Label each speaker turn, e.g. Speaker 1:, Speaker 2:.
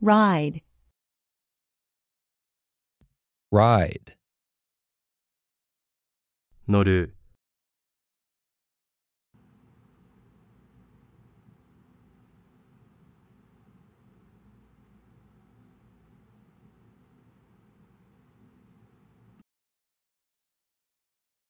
Speaker 1: Ride.
Speaker 2: Ride. 乗る